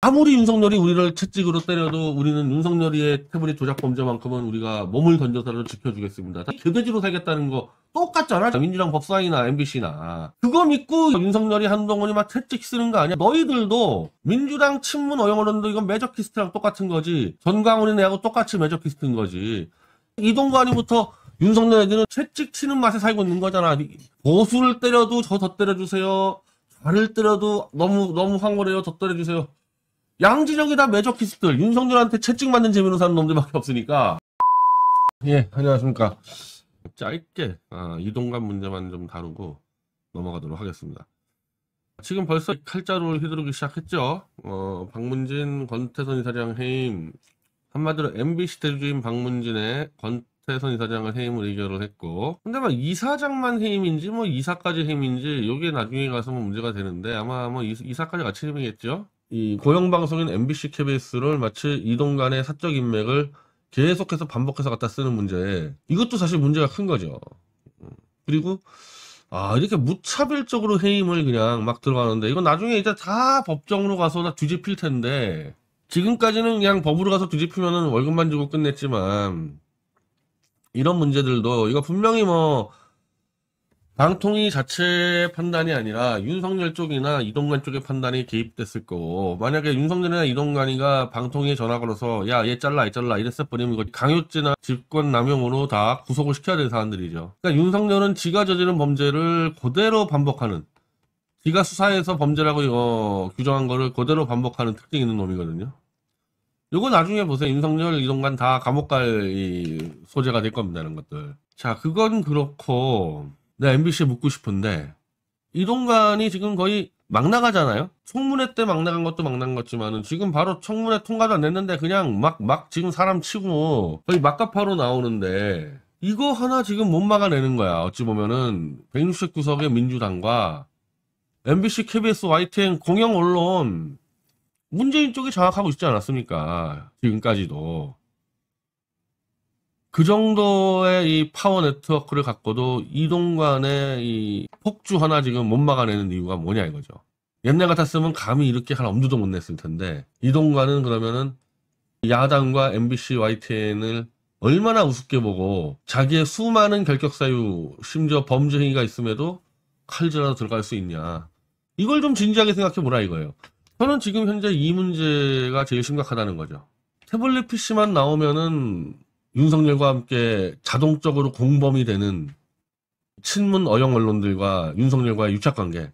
아무리 윤석열이 우리를 채찍으로 때려도 우리는 윤석열이의 태블릿 조작 범죄만큼은 우리가 몸을 던져서라도 지켜주겠습니다. 다 개돼지로 살겠다는 거 똑같잖아. 민주당 법사위나 MBC나. 그거 믿고 윤석열이 한동훈이 막 채찍 쓰는 거 아니야. 너희들도 민주당 친문 어영 언론도 이건 매저키스트랑 똑같은 거지. 전광훈이 내하고 똑같이 매저키스트인 거지. 이동관이부터 윤석열 애들은 채찍 치는 맛에 살고 있는 거잖아. 보수를 때려도 저 더 때려주세요. 발을 때려도 너무 너무 황홀해요. 더 때려주세요. 양진영이다 매적키스들 윤석열한테 채찍 맞는 재미로 사는 놈들밖에 없으니까 예 안녕하십니까 짧게 아, 이동간 문제만 좀 다루고 넘어가도록 하겠습니다 지금 벌써 칼자루를 휘두르기 시작했죠 어, 박문진 권태선 이사장 해임 한마디로 MBC 대주인 박문진의 권태선 이사장을 해임을 의결을 했고 근데 막 이사장만 해임인지 뭐 이사까지 해임인지 이게 나중에 가서 뭐 문제가 되는데 아마 뭐 이사까지 같이 해임이겠죠 이 공영방송인 MBC, KBS를 마치 이동 간의 사적 인맥을 계속해서 반복해서 갖다 쓰는 문제 이것도 사실 문제가 큰 거죠. 그리고 아 이렇게 무차별적으로 해임을 그냥 막 들어가는데 이건 나중에 이제 다 법정으로 가서 다 뒤집힐 텐데 지금까지는 그냥 법으로 가서 뒤집히면은 월급만 주고 끝냈지만 이런 문제들도 이거 분명히 뭐 방통위 자체 판단이 아니라 윤석열 쪽이나 이동관 쪽의 판단이 개입됐을 거고 만약에 윤석열이나 이동관이가 방통위에 전화 걸어서 야 얘 잘라 얘 잘라 이랬을 뿐이면 이거 강요죄나 직권 남용으로 다 구속을 시켜야 될사람들이죠 그러니까 윤석열은 지가 저지른 범죄를 그대로 반복하는 지가 수사해서 범죄라고 이거 규정한 거를 그대로 반복하는 특징이 있는 놈이거든요. 요거 나중에 보세요. 윤석열, 이동관 다 감옥 갈 소재가 될 겁니다. 이런 것들. 자, 그건 그렇고 네, MBC에 묻고 싶은데 이동관이 지금 거의 막 나가잖아요. 청문회 때 막 나간 것도 막 나간 것지만은 지금 바로 청문회 통과도 안 됐는데 그냥 막막 막 지금 사람 치고 거의 막가파로 나오는데 이거 하나 지금 못 막아내는 거야. 어찌 보면은 169석의 민주당과 MBC, KBS, YTN 공영 언론 문재인 쪽이 장악하고 있지 않았습니까? 지금까지도 그 정도의 이 파워 네트워크를 갖고도 이동관의 이 폭주 하나 지금 못 막아내는 이유가 뭐냐 이거죠. 옛날 같았으면 감히 이렇게 하 엄두도 못 냈을 텐데 이동관은 그러면은 야당과 MBC YTN을 얼마나 우습게 보고 자기의 수많은 결격사유 심지어 범죄 행위가 있음에도 칼질하러 들어갈 수 있냐 이걸 좀 진지하게 생각해 보라 이거예요 저는 지금 현재 이 문제가 제일 심각하다는 거죠 태블릿 PC만 나오면은 윤석열과 함께 자동적으로 공범이 되는 친문 어영 언론들과 윤석열과의 유착관계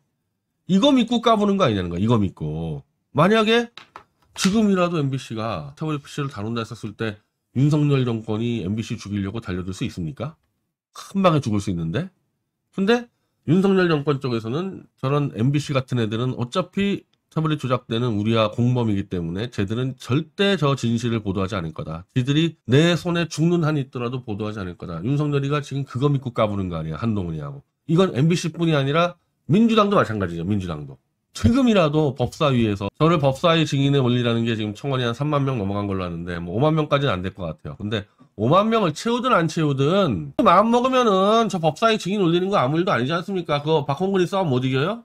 이거 믿고 까보는거 아니냐는 거야 이거 믿고 만약에 지금이라도 MBC가 태월 p c 를 다룬다 했었을 때 윤석열 정권이 MBC 죽이려고 달려들 수 있습니까? 한 방에 죽을 수 있는데 근데 윤석열 정권 쪽에서는 저런 MBC 같은 애들은 어차피 태블릿 조작대는 우리와 공범이기 때문에 쟤들은 절대 저 진실을 보도하지 않을 거다. 지들이 내 손에 죽는 한이 있더라도 보도하지 않을 거다. 윤석열이가 지금 그거 믿고 까부는 거 아니야. 한동훈이하고. 이건 MBC뿐이 아니라 민주당도 마찬가지죠. 민주당도. 지금이라도 법사위에서 저를 법사위 증인에 올리라는 게 지금 청원이 한 3만 명 넘어간 걸로 아는데 뭐 5만 명까지는 안 될 것 같아요. 근데 5만 명을 채우든 안 채우든 마음 먹으면은 저 법사위 증인 올리는 거 아무 일도 아니지 않습니까? 그거 박홍근이 싸움 못 이겨요?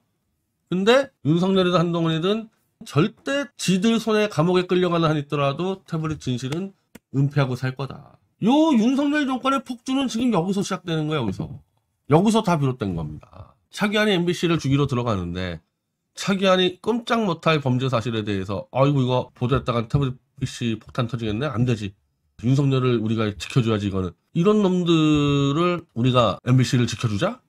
근데 윤석열이든 한동훈이든 절대 지들 손에 감옥에 끌려가는 한 있더라도 태블릿 진실은 은폐하고 살 거다. 요 윤석열 정권의 폭주는 지금 여기서 시작되는 거야 여기서. 여기서 다 비롯된 겁니다. 차기환이 MBC를 주기로 들어가는데 차기환이 꼼짝 못할 범죄 사실에 대해서 아이고 이거 보도했다간 태블릿 PC 폭탄 터지겠네? 안 되지. 윤석열을 우리가 지켜줘야지 이거는. 이런 놈들을 우리가 MBC를 지켜주자?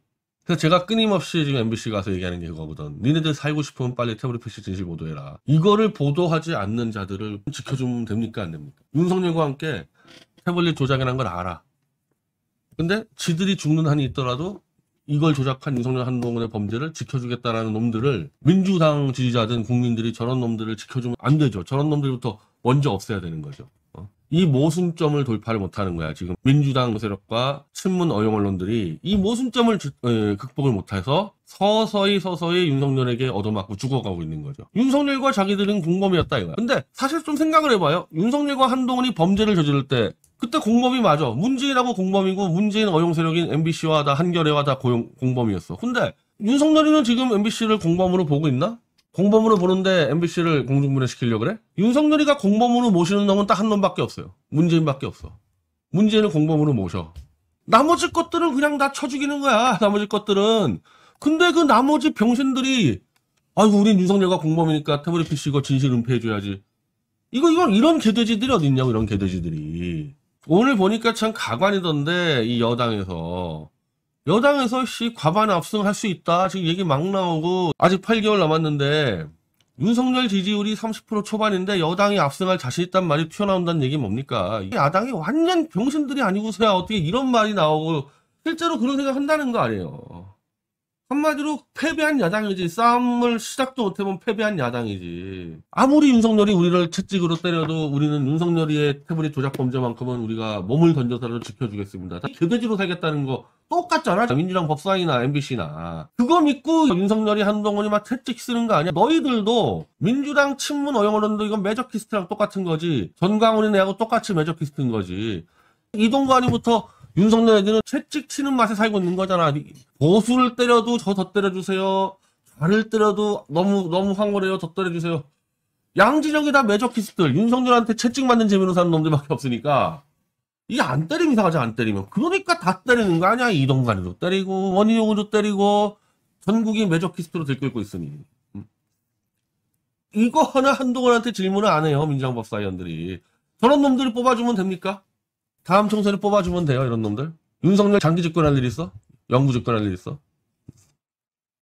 그래서 제가 끊임없이 지금 MBC 가서 얘기하는 게 그거거든. 니네들 살고 싶으면 빨리 태블릿 PC 진실 보도해라. 이거를 보도하지 않는 자들을 지켜주면 됩니까? 안 됩니까? 윤석열과 함께 태블릿 조작이라는 걸 알아. 근데 지들이 죽는 한이 있더라도 이걸 조작한 윤석열 한동훈의 범죄를 지켜주겠다라는 놈들을 민주당 지지자든 국민들이 저런 놈들을 지켜주면 안 되죠. 저런 놈들부터 먼저 없애야 되는 거죠. 이 모순점을 돌파를 못하는 거야. 지금 민주당 세력과 친문 어용 언론들이 이 모순점을 주, 에, 어, 극복을 못해서 서서히 서서히 윤석열에게 얻어맞고 죽어가고 있는 거죠. 윤석열과 자기들은 공범이었다 이거야. 근데 사실 좀 생각을 해봐요. 윤석열과 한동훈이 범죄를 저지를 때 그때 공범이 맞아. 문재인하고 공범이고 문재인 어용 세력인 MBC와 다 한겨레와 다 고용, 공범이었어. 근데 윤석열이는 지금 MBC를 공범으로 보고 있나? 공범으로 보는데 MBC를 공중분해 시키려고 그래? 윤석열이가 공범으로 모시는 놈은 딱 한 놈밖에 없어요. 문재인밖에 없어. 문재인을 공범으로 모셔. 나머지 것들은 그냥 다 쳐 죽이는 거야. 나머지 것들은. 근데 그 나머지 병신들이 아이고 우린 윤석열과 공범이니까 태블릿 PC 이거 진실 은폐해줘야지. 이거 이거 이런 개돼지들이 어딨냐고 이런 개돼지들이. 오늘 보니까 참 가관이던데 이 여당에서 여당에서 씨 과반 압승할 수 있다 지금 얘기 막 나오고 아직 8개월 남았는데 윤석열 지지율이 30% 초반인데 여당이 압승할 자신 있단 말이 튀어나온다는 얘기 뭡니까? 야당이 완전 병신들이 아니고서야 어떻게 이런 말이 나오고 실제로 그런 생각 한다는 거 아니에요. 한마디로 패배한 야당이지 싸움을 시작도 못해본 패배한 야당이지 아무리 윤석열이 우리를 채찍으로 때려도 우리는 윤석열이의 태블릿 조작 범죄만큼은 우리가 몸을 던져서라도 지켜주겠습니다. 개돼지로 살겠다는 거 똑같잖아. 민주당 법사위나 MBC나. 그거 믿고 윤석열이 한동훈이 막 채찍 쓰는 거 아니야? 너희들도 민주당 친문 어영 어론도 이건 매저키스트랑 똑같은 거지. 전광훈이 내하고 똑같이 매저키스트인 거지. 이동관이부터 윤석열 얘기는 채찍 치는 맛에 살고 있는 거잖아. 보수를 때려도 저 더 때려주세요. 좌를 때려도 너무 너무 황홀해요. 더 때려주세요. 양진영이 다 매저키스트들. 윤석열한테 채찍 맞는 재미로 사는 놈들밖에 없으니까. 이게 안 때리면 이상하지 안 때리면 그러니까 다 때리는 거 아니야 이동관에도 때리고 원희용으로 때리고 전국이 매적키스트로 들고 있고 있으니 음. 이거 하나 한동훈한테 질문을 안 해요 민정당 법사위원들이 저런 놈들을 뽑아주면 됩니까? 다음 총선에 뽑아주면 돼요 이런 놈들 윤석열 장기 집권할 일 있어? 영구 집권할 일 있어?